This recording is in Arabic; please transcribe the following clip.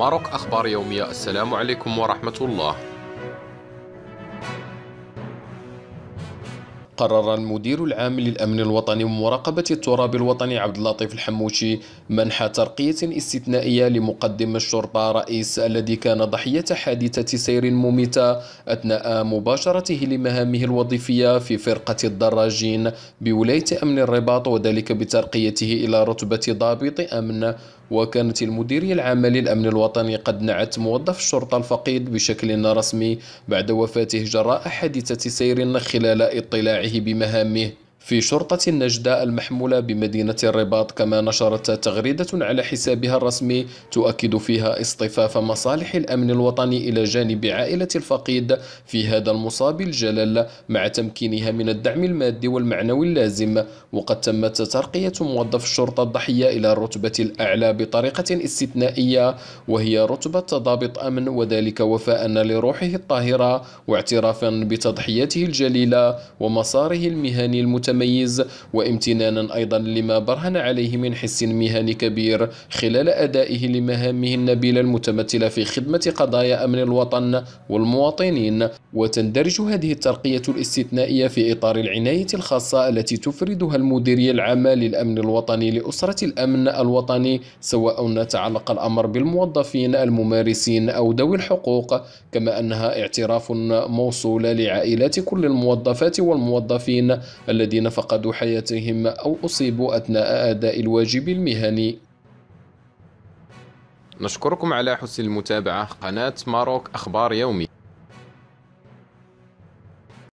ماروك أخبار يومية السلام عليكم ورحمة الله قرر المدير العام للأمن الوطني ومراقبة التراب الوطني عبد اللطيف الحموشي منح ترقية استثنائية لمقدم الشرطة رئيس الذي كان ضحية حادثة سير مميتة أثناء مباشرته لمهامه الوظيفية في فرقة الدراجين بولاية أمن الرباط وذلك بترقيته إلى رتبة ضابط أمن وكانت المديرية العامة للأمن الوطني قد نعت موظف الشرطة الفقيد بشكل رسمي بعد وفاته جراء حادثة سير خلال اطلاعه بمهامه في شرطة النجدة المحمولة بمدينة الرباط كما نشرت تغريدة على حسابها الرسمي تؤكد فيها اصطفاف مصالح الأمن الوطني إلى جانب عائلة الفقيد في هذا المصاب الجلل مع تمكينها من الدعم المادي والمعنوي اللازم وقد تمت ترقية موظف الشرطة الضحية إلى الرتبة الأعلى بطريقة استثنائية وهي رتبة ضابط أمن وذلك وفاء لروحه الطاهرة واعترافا بتضحياته الجليلة ومساره المهني المتميز المتميز وامتنانا أيضا لما برهن عليه من حس مهني كبير خلال أدائه لمهامه النبيلة المتمثلة في خدمة قضايا أمن الوطن والمواطنين وتندرج هذه الترقية الاستثنائية في إطار العناية الخاصة التي تفردها المديرية العامة للأمن الوطني لأسرة الأمن الوطني سواء تعلق الأمر بالموظفين الممارسين أو ذوي الحقوق كما أنها اعتراف موصول لعائلات كل الموظفات والموظفين الذين فقدوا حياتهم أو أصيبوا أثناء أداء الواجب المهني نشكركم على حسن المتابعة قناة ماروك أخبار يومي